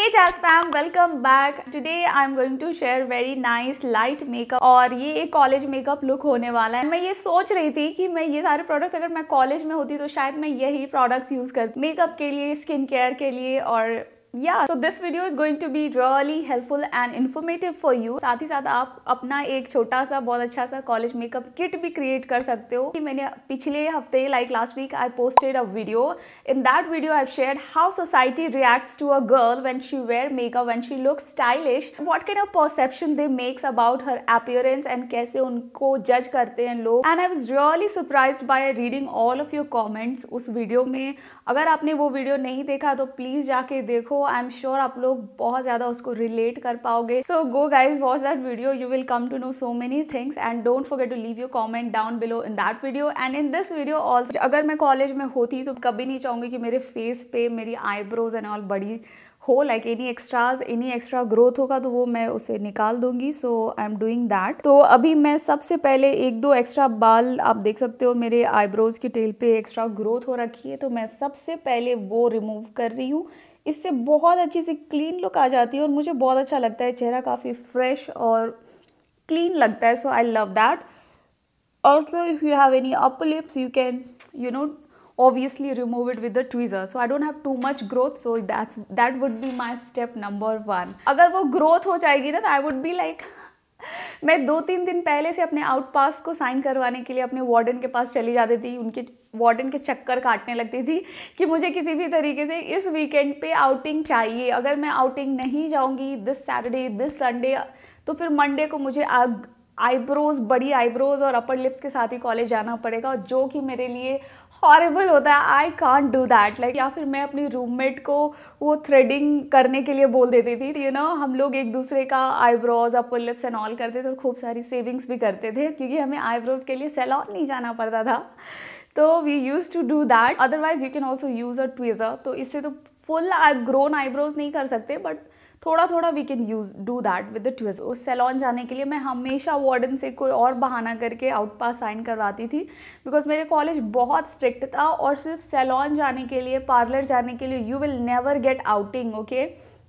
Hey Jazz fam, welcome back. Today I'm going to share very nice light makeup और ये एक college makeup look होने वाला है मैं ये सोच रही थी कि मैं ये सारे प्रोडक्ट्स अगर मैं कॉलेज में होती तो शायद मैं यही प्रोडक्ट्स यूज़ करती मेकअप के लिए स्किन केयर के लिए और या so this video is going to be really helpful and informative for you साथ ही साथ आप अपना एक छोटा सा बहुत अच्छा सा कॉलेज मेकअप किट भी क्रिएट कर सकते हो कि मैंने पिछले हफ्ते like last week I posted a video in that video I share how society reacts to a girl when she wear makeup when she look stylish what kind of perception they make about her appearance and कैसे उनको जज करते हैं लोग and I was really surprise by reading all of your comments उस video में अगर आपने वो वीडियो नहीं देखा तो प्लीज़ जाके देखो आई एम श्योर आप लोग बहुत ज़्यादा उसको रिलेट कर पाओगे so go guys watch that video you will come to know so many things and don't forget to leave you comment down below in that video and in this video also अगर मैं college में होती तो कभी नहीं चाहूँगी कि मेरे फेस पे मेरी आईब्रोज एंड ऑल बड़ी हो like any extras any extra growth होगा तो वो मैं उसे निकाल दूंगी so I am doing that तो अभी मैं सबसे पहले एक दो एक्स्ट्रा बाल आप देख सकते हो मेरे आईब्रोज की टेल पे एक्स्ट्रा ग्रोथ हो रखी है तो मैं सबसे पहले वो रिमूव कर रही हूँ इससे बहुत अच्छी सी क्लीन लुक आ जाती है और मुझे बहुत अच्छा लगता है चेहरा काफ़ी फ्रेश और क्लीन लगता है so I love that also if you have any up lips you can you know obviously remove it with the tweezer so I don't have too much growth so that's that would be my step number one अगर वो growth हो जाएगी ना तो I would be like मैं दो तीन दिन पहले से अपने आउट पास को साइन करवाने के लिए अपने वार्डन के पास चली जाती थी उनके वार्डन के चक्कर काटने लगती थी कि मुझे किसी भी तरीके से इस वीकेंड पे आउटिंग चाहिए अगर मैं आउटिंग नहीं जाऊंगी दिस सैटरडे दिस संडे तो फिर मंडे को मुझे आग आईब्रोज बड़ी आईब्रोज और अपर लिप्स के साथ ही कॉलेज जाना पड़ेगा और जो कि मेरे लिए हॉरेबल होता है I can't do that like या फिर मैं अपनी रूममेट को वो थ्रेडिंग करने के लिए बोल देती थी यू नो हम लोग एक दूसरे का eyebrows upper lips and all करते थे और खूब सारी सेविंग्स भी करते थे क्योंकि हमें आईब्रोज के लिए सैलॉन नहीं जाना पड़ता था तो we use to do that otherwise you can also use a tweezer तो इससे तो फुल ग्रोन आईब्रोज नहीं कर सकते बट थोड़ा थोड़ा we can use do that with the twist उस सैलॉन जाने के लिए मैं हमेशा वार्डन से कोई और बहाना करके आउट पास साइन करवाती थी बिकॉज मेरे कॉलेज बहुत स्ट्रिक्ट था और सिर्फ सैलॉन जाने के लिए पार्लर जाने के लिए you will never get outing okay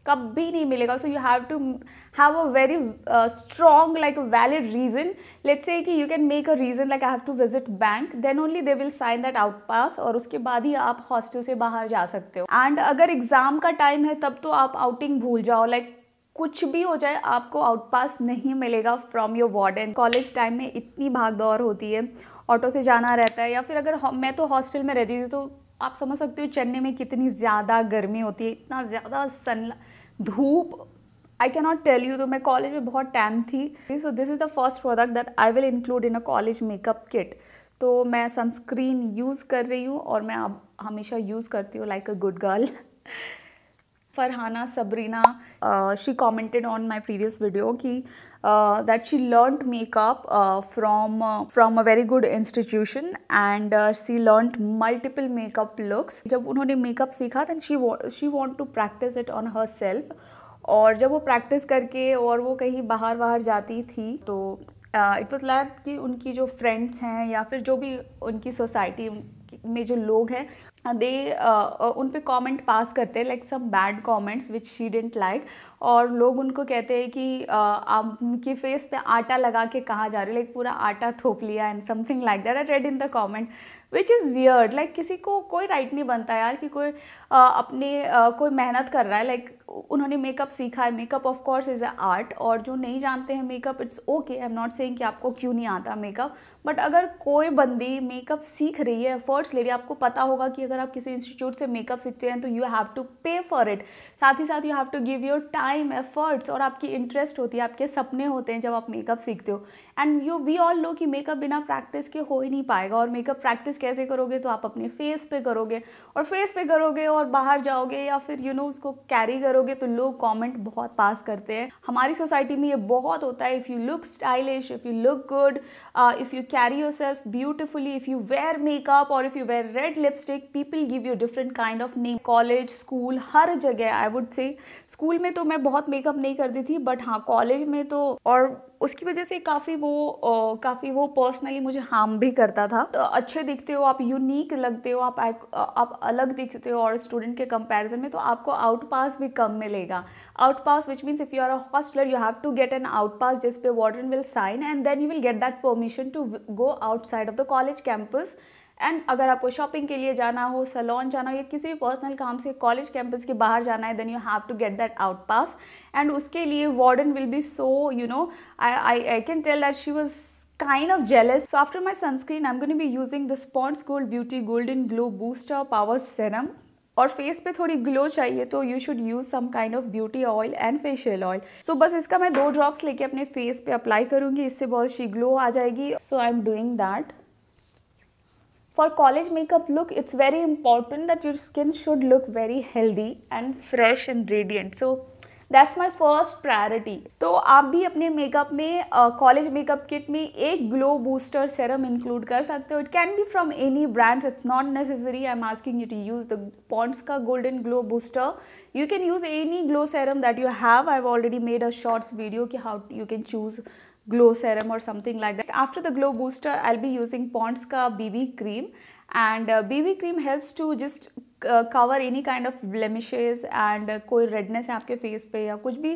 कभी नहीं मिलेगा so you have to have a very strong like valid reason let's say कि you can make a reason like I have to visit bank then only they will sign that out pass और उसके बाद ही आप hostel से बाहर जा सकते हो एंड अगर एग्जाम का टाइम है तब तो आप आउटिंग भूल जाओ लाइक like, कुछ भी हो जाए आपको आउट पास नहीं मिलेगा from your warden college time में इतनी भाग दौड़ होती है ऑटो से जाना रहता है या फिर अगर मैं तो हॉस्टल में रहती थी तो आप समझ सकते हो चेन्नई में कितनी ज़्यादा गर्मी होती है इतना ज़्यादा सन धूप I can not tell you तो मैं कॉलेज में बहुत टैन थी so this is the first product that I will include in a college makeup kit तो मैं सनस्क्रीन यूज़ कर रही हूँ और मैं अब हमेशा यूज़ करती हूँ like a good girl Farhana Sabrina she commented on my previous video की that she learn makeup from from a very good institution and she learn multiple makeup looks जब उन्होंने मेकअप सीखा then she she want to practise it on her self और जब वो practice करके और वो कहीं बाहर बाहर जाती थी तो इट वॉज लाइक कि उनकी जो फ्रेंड्स हैं या फिर जो भी उनकी सोसाइटी में जो लोग हैं दे uh, uh, uh, उन पे कमेंट पास करते हैं like some bad comments which she didn't like और लोग उनको कहते हैं कि आपकी फेस पे आटा लगा के कहाँ जा रहे हो लाइक पूरा आटा थोप लिया and something like that I read in the comment which is weird like किसी को कोई राइट नहीं बनता यार कि कोई uh, अपने uh, कोई मेहनत कर रहा है लाइक like, उन्होंने मेकअप सीखा है makeup of course is a art और जो नहीं जानते हैं makeup it's okay I am not saying कि आपको क्यों नहीं आता मेकअप बट अगर कोई बंदी मेकअप सीख रही है एफर्ट्स ले रही है आपको पता होगा कि अगर आप किसी इंस्टीट्यूट से मेकअप सीखते हैं तो you have to pay for it साथ ही साथ you have to give your time efforts और आपकी इंटरेस्ट होती है आपके सपने होते हैं जब आप मेकअप सीखते हो and you we all know कि मेकअप बिना प्रैक्टिस के हो ही नहीं पाएगा और मेकअप प्रैक्टिस कैसे करोगे तो आप अपने फेस पे करोगे और फेस पे करोगे और बाहर जाओगे या फिर यू you नो know, उसको कैरी करोगे तो लोग कॉमेंट बहुत पास करते हैं हमारी सोसाइटी में ये बहुत होता है if you look stylish if you look good if you carry yourself beautifully if you wear makeup or if you wear red lipstick people give you different kind of name college school har jagah i would say school mein to main bahut makeup nahi karti thi but ha college mein to aur उसकी वजह से काफ़ी वो काफ़ी वो personally मुझे harm भी करता था तो अच्छे दिखते हो आप यूनिक लगते हो आप आप अलग दिखते हो और स्टूडेंट के कंपैरिजन में तो आपको आउट पास भी कम मिलेगा out pass which means if you are a hosteller you have to get an out pass जिस पे warden will sign and then you will get that permission to go outside of the college campus and अगर आपको shopping के लिए जाना हो salon जाना हो या किसी भी पर्सनल काम से कॉलेज कैंपस के बाहर जाना है then you have to get that out pass and उसके लिए warden will be so you know I I I can tell that she was kind of jealous So after my sunscreen, I'm going using the using gold beauty gold Beauty Golden Glow Booster power serum और face पे थोड़ी glow चाहिए तो you should use some kind of beauty oil and facial oil so बस इसका मैं दो drops लेके अपने फेस पे अप्लाई करूंगी इससे बहुत सी ग्लो आ जाएगी so I am doing that for college makeup look it's very important that your skin should look very healthy and fresh and radiant so that's my first priority तो आप भी अपने मेकअप में कॉलेज मेकअप किट में एक glow booster serum include कर सकते हो it can be from any brands it's not necessary I am asking you to use the Pond's का golden glow booster you can use any glow serum that you have I already made a shorts video कि how you can choose glow serum or something like that. After the glow booster, I'll be using Pond's Ka BB cream and uh, BB cream helps to just cover any kind of blemishes and कोई redness है आपके face पे या कुछ भी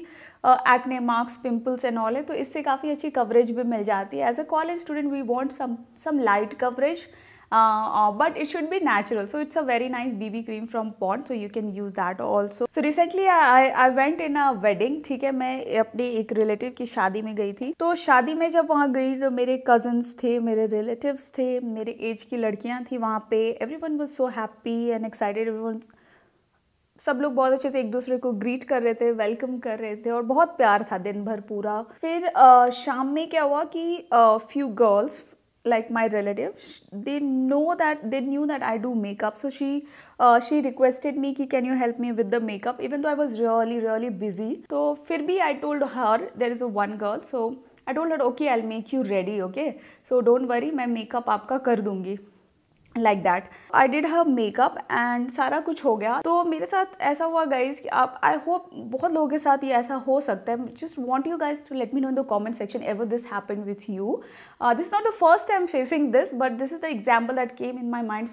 acne marks pimples and all है तो इससे काफ़ी अच्छी कवरेज भी मिल जाती है as a college student we want some some light coverage but it should be natural so it's a very nice BB cream from from so you can use that also so so I went in a wedding ठीक है मैं अपने एक relative की शादी में गई थी तो शादी में जब वहाँ गई तो मेरे कजन्स थे मेरे रिलेटिव थे मेरे एज की लड़कियाँ थी वहाँ पे everyone was so happy and excited everyone सब लोग बहुत अच्छे से एक दूसरे को ग्रीट कर रहे थे वेलकम कर रहे थे और बहुत प्यार था दिन भर पूरा फिर आ, uh, शाम में क्या हुआ कि few uh, girls like my relative they know that they knew that i do makeup so she uh, she requested me ki can you help me with the makeup even though i was really really busy so fir bhi i told her there is a one girl so i told her okay i'll make you ready okay so don't worry main makeup aapka kar dungi like that I did her makeup and सारा कुछ हो गया तो मेरे साथ ऐसा हुआ guys कि आप आई होप बहुत लोगों के साथ ये ऐसा हो सकता है just want you guys to let me know in the comment section ever this happen with you this not the first time facing this but this is the example that came in my mind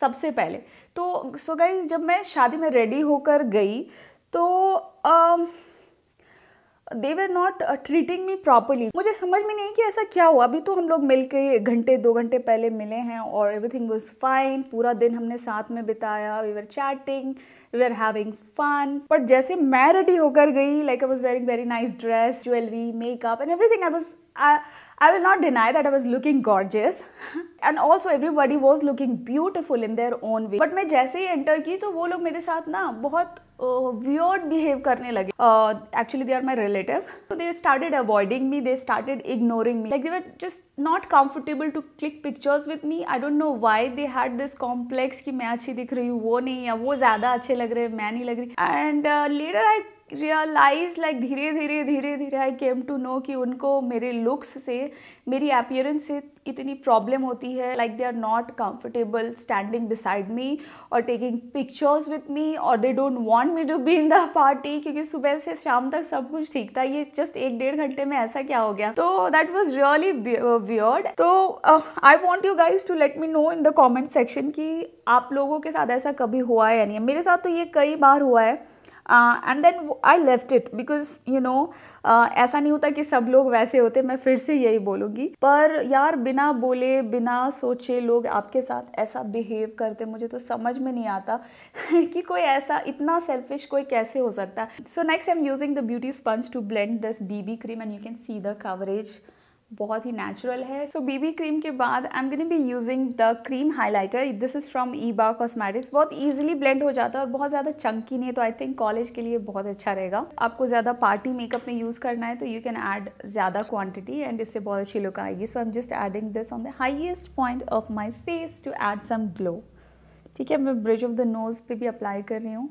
सबसे पहले तो सो so guys जब मैं शादी में ready होकर गई तो uh, they were not treating me properly मुझे समझ में नहीं कि ऐसा क्या हुआ अभी तो हम लोग मिल के घंटे दो घंटे पहले मिले हैं और एवरीथिंग वॉज फाइन पूरा दिन हमने साथ में बिताया we were chatting we are having fun but जैसे मैं रेडी होकर गई like I was wearing very nice dress jewellery makeup and everything I was I will not deny that I was looking gorgeous and also everybody was looking beautiful in their own way but मैं जैसे ही enter की तो वो लोग मेरे साथ ना बहुत वियर्ड बिहेव करने लगे actually they are my relative तो they started avoiding me they started ignoring me like they were just not comfortable to click pictures with me I don't know why they had this complex कि मैं अच्छी दिख रही हूँ वो नहीं या वो ज़्यादा अच्छे लग रहे हैं मैं नहीं लग रही and later I realise like धीरे धीरे धीरे धीरे आई केम टू नो कि उनको मेरे लुक्स से मेरी अपियरेंस से इतनी प्रॉब्लम होती है like they are not comfortable standing beside me और टेकिंग पिक्चर्स विथ मी और they don't want me to be in the party क्योंकि सुबह से शाम तक सब कुछ ठीक था ये जस्ट एक डेढ़ घंटे में ऐसा क्या हो गया तो दैट वॉज रियली वियर्ड तो I want you guys to let me know in the comment section कि आप लोगों के साथ ऐसा कभी हुआ है या नहीं मेरे साथ तो ये कई बार हुआ है and then I left it because you know ऐसा नहीं होता कि सब लोग वैसे होते मैं फिर से यही बोलूँगी पर यार बिना बोले बिना सोचे लोग आपके साथ ऐसा बिहेव करते मुझे तो समझ में नहीं आता कि कोई ऐसा इतना सेल्फिश कोई कैसे हो सकता है so next I am using the beauty sponge to blend this BB cream and you can see the coverage बहुत ही नेचुरल है सो बीबी क्रीम के बाद I am going be using the cream highlighter this is from Iba cosmetics बहुत easily blend हो जाता है और बहुत ज़्यादा चंकी नहीं है तो आई थिंक कॉलेज के लिए बहुत अच्छा रहेगा आपको ज़्यादा पार्टी मेकअप में यूज़ करना है तो यू कैन ऐड ज़्यादा क्वान्टिटी एंड इससे बहुत अच्छी लुक आएगी so I am just adding this on the highest point of my face to add some glow ठीक है मैं ब्रिज ऑफ द नोज़ पे भी अप्लाई कर रही हूँ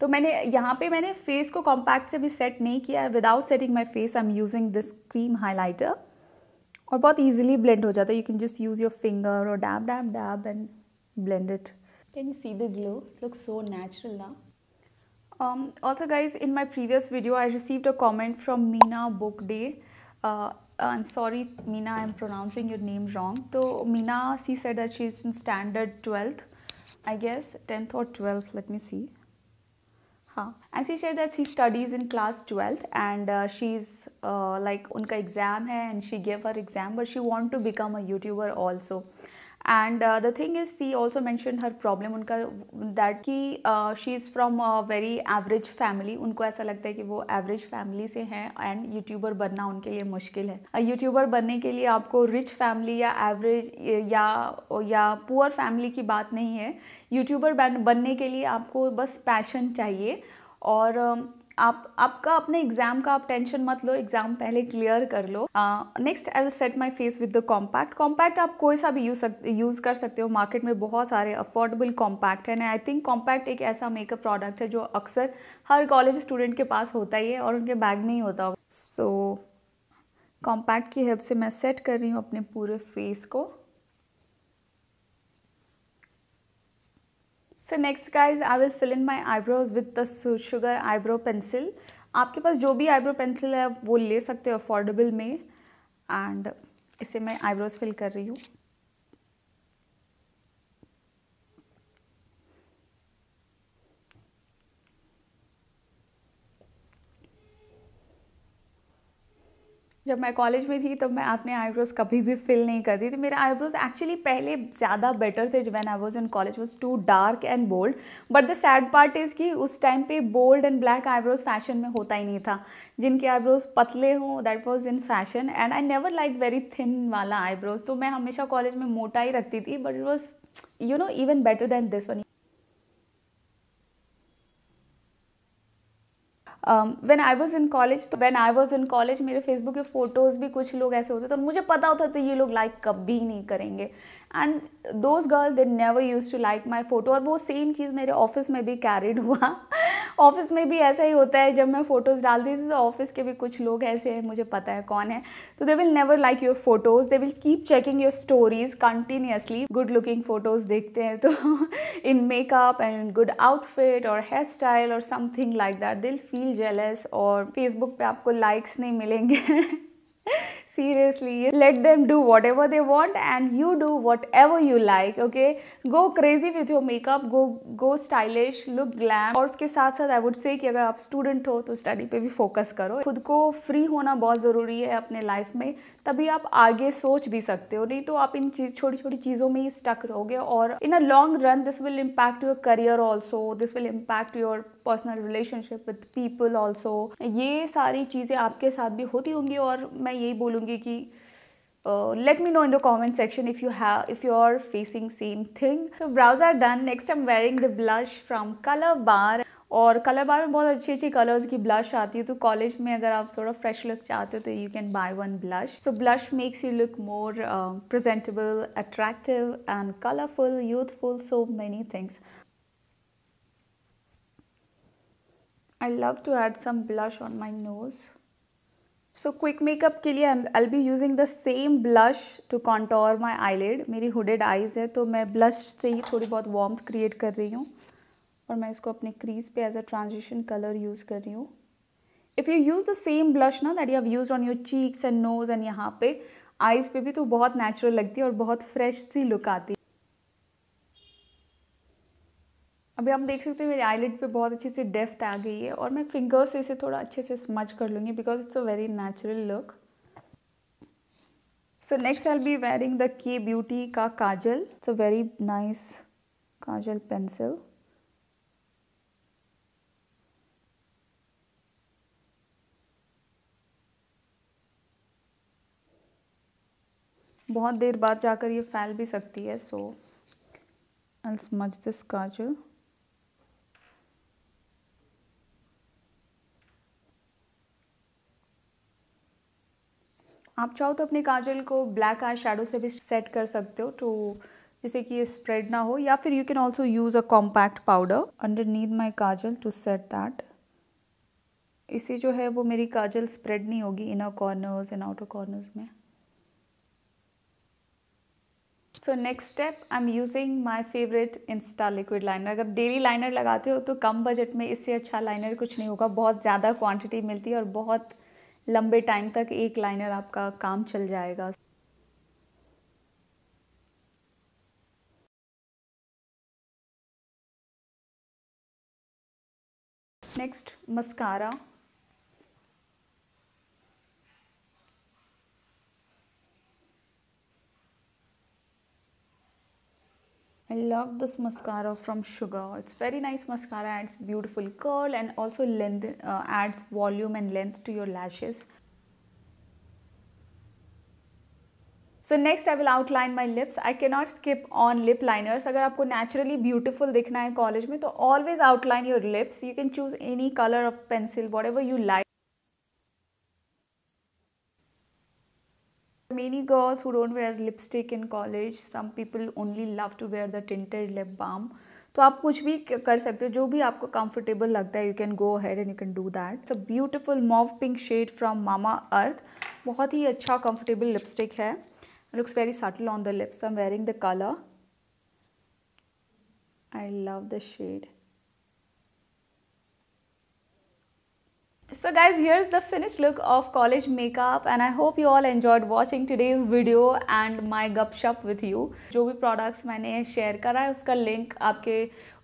तो मैंने यहाँ पे मैंने फेस को कॉम्पैक्ट से भी सेट नहीं किया है without setting my face I am using this cream highlighter और बहुत easily blend You can just use your finger or dab, dab, dab, and blend it. Can you see the glow? looks so natural now. Um, also guys, in my previous video, I received a comment from Meena Book Day. Uh, I'm sorry, Meena, I'm pronouncing your name wrong. So Meena, she said that she's in standard 12th, I guess 10th or 12th, let me see. हाँ and she share that she studies in class twelfth and she is like उनका exam है and she gave her exam but she want to become a YouTuber also and the thing is see also mention her problem उनका that की she is from a very average family उनको ऐसा लगता है कि वो average family से हैं एंड यूट्यूबर बनना उनके लिए मुश्किल है यूट्यूबर बनने के लिए आपको रिच फैमिली या एवरेज या या पुअर फैमिली की बात नहीं है यूट्यूबर बनने के लिए आपको बस पैशन चाहिए और um, आप आपका अपने एग्जाम का आप टेंशन मत लो एग्जाम पहले क्लियर कर लो next I will set my face with the compact compact आप कोई सा भी यूज यूज़ कर सकते हो मार्केट में बहुत सारे अफोर्डेबल कॉम्पैक्ट हैं आई थिंक कॉम्पैक्ट एक ऐसा मेकअप प्रोडक्ट है जो अक्सर हर कॉलेज स्टूडेंट के पास होता ही है और उनके बैग में ही होता होगा सो कॉम्पैक्ट की हेल्प से मैं सेट कर रही हूँ अपने पूरे फेस को so next guys I will fill in my eyebrows with the Sugar eyebrow pencil आपके पास जो भी आईब्रो पेंसिल है वो ले सकते हो अफोर्डेबल में एंड इसे मैं आईब्रोज फिल कर रही हूँ जब मैं कॉलेज में थी तब मैं अपने आईब्रोज़ कभी भी फिल नहीं करती थी मेरे आईब्रोज़ एक्चुअली पहले ज़्यादा बेटर थे जब I was in college was too dark and bold but the sad part is कि उस टाइम पे bold and black eyebrows fashion में होता ही नहीं था जिनके आईब्रोज़ पतले हों that was in fashion and I never like very thin वाला आईब्रोज़ तो मैं हमेशा कॉलेज में मोटा ही रखती थी but it was you know even better than this one when I was in college तो when I was in college मेरे फेसबुक के फोटोज़ भी कुछ लोग ऐसे होते तो मुझे पता होता था ये लोग लाइक कभी नहीं करेंगे and those girl they never use to like my photo और वो सेम चीज़ मेरे ऑफिस में भी कैरिड हुआ ऑफिस में भी ऐसा ही होता है जब मैं फ़ोटोज़ डालती थी तो ऑफिस के भी कुछ लोग ऐसे हैं मुझे पता है कौन है तो they will never like your photos they will keep checking your stories continuously good looking photos देखते हैं तो in makeup and good outfit और हेयर स्टाइल और समथिंग लाइक दैट दिल फील जेलस और फेसबुक पे आपको लाइक्स नहीं मिलेंगे seriously let them do whatever they want and you do whatever you like okay go crazy with your makeup go go stylish look glam और उसके साथ साथ आई वुड से कि अगर आप स्टूडेंट हो तो स्टडी पे भी फोकस करो खुद को फ्री होना बहुत ज़रूरी है अपने लाइफ में तभी आप आगे सोच भी सकते हो नहीं तो आप इन चीज छोटी छोटी चीज़ों में ही स्टक रहोगे और in a long run this will impact your career also this will impact your personal relationship with people also ये सारी चीज़ें आपके साथ भी होती होंगी और मैं यही बोलूँगी बोलूँगी कि let me know in the comment section if you have if you are facing same thing तो brows are done next I am wearing the blush from Colorbar और कलर बार में बहुत अच्छी अच्छी कलर्स की ब्लश आती है तो कॉलेज में अगर आप थोड़ा फ्रेश लुक चाहते हो तो you can buy one blush so blush makes you look more presentable attractive and colourful youthful so many things I love to add some blush on my nose so quick makeup के लिए I be using the same blush to contour my eyelid मेरी hooded eyes है तो मैं blush से ही थोड़ी बहुत warm create कर रही हूँ और मैं इसको अपने क्रीज पे as a transition colour use कर रही हूँ if you use the same blush ना that you have use on your cheeks and nose and यहाँ पे आइज़ पे भी तो बहुत नेचुरल लगती है और बहुत फ्रेश सी लुक आती है अभी हम देख सकते हैं मेरे आईलेट पे बहुत अच्छे से डेफ्थ आ गई है और मैं फिंगर से इसे थोड़ा अच्छे से स्मच कर लूँगी because it's a very natural look so next I be wearing the Kay beauty का kajal it's a very nice kajal pencil बहुत देर बाद जाकर ये फैल भी सकती है सो आई स्मच दिस काजल आप चाहो तो अपने काजल को ब्लैक आई शेडो से भी सेट कर सकते हो टू जैसे कि ये स्प्रेड ना हो या फिर you can also use a compact powder underneath my kajal to set that इससे जो है वो मेरी काजल स्प्रेड नहीं होगी inner corners and outer corners में so next step I am using my favourite Insta liquid liner अगर डेली लाइनर लगाते हो तो कम बजट में इससे अच्छा लाइनर कुछ नहीं होगा बहुत ज़्यादा क्वांटिटी मिलती है और बहुत लंबे टाइम तक एक लाइनर आपका काम चल जाएगा next mascara I love this mascara from Sugar. It's very nice mascara, It's beautiful curl and also length, uh, adds volume and length to your lashes. So next I will outline my lips. I cannot skip on lip liners. If you want to naturally beautiful in college, then always outline your lips. You can choose any color of pencil, whatever you like. Many girls who don't wear lipstick in college, some people only love to wear the tinted lip balm. तो आप कुछ भी कर सकते हो जो भी आपको कंफर्टेबल लगता है you can go head and you can do that it's a beautiful mauve pink shade from Mamaearth बहुत ही अच्छा कंफर्टेबल लिपस्टिक है looks very subtle on the lips I am wearing the colour I love the shade So guys, here's the finished look of college makeup and I hope you all enjoyed watching today's video and my गपशप with you. जो भी products मैंने share करा है उसका link आपके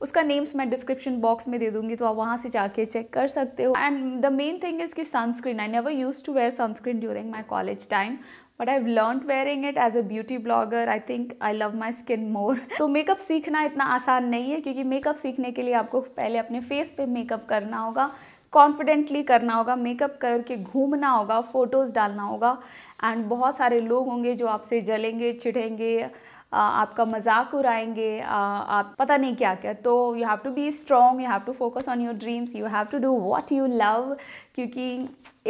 उसका names मैं डिस्क्रिप्शन बॉक्स में दे दूंगी तो आप वहाँ से जाके चेक कर सकते हो and the main thing is कि sunscreen I never use to wear sunscreen during my college time but I learn wearing it as a beauty blogger I think I love my skin more तो makeup सीखना इतना आसान नहीं है क्योंकि makeup सीखने के लिए आपको पहले अपने फेस पे मेकअप करना होगा कॉन्फिडेंटली करना होगा मेकअप करके घूमना होगा फ़ोटोज़ डालना होगा एंड बहुत सारे लोग होंगे जो आपसे जलेंगे चिढ़ेंगे आपका मजाक उड़ाएंगे आप पता नहीं क्या क्या तो you have to be strong you have to focus on your dreams you have to do what you love क्योंकि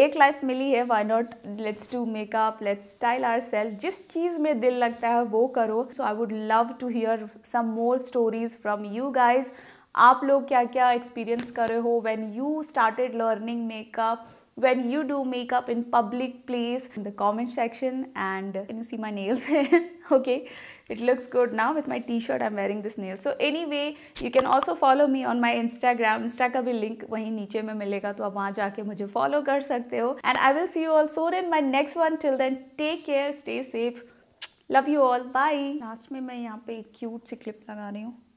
एक लाइफ मिली है why not let's do makeup let's style our self जिस चीज़ में दिल लगता है वो करो so I would love to hear some more stories from you guys आप लोग क्या क्या एक्सपीरियंस कर रहे हो when you started learning makeup when you do makeup in public place in the comment section and in see my nails है okay it looks good now with my T shirt I am wearing this nails so anyway you can also follow me on my Instagram insta का भी link वहीं नीचे में मिलेगा तो आप वहाँ जाके मुझे फॉलो कर सकते हो and I will see you also in my next one till then take care stay safe love you all bye last में मैं यहाँ पे एक क्यूट सी क्लिप लगा रही हूँ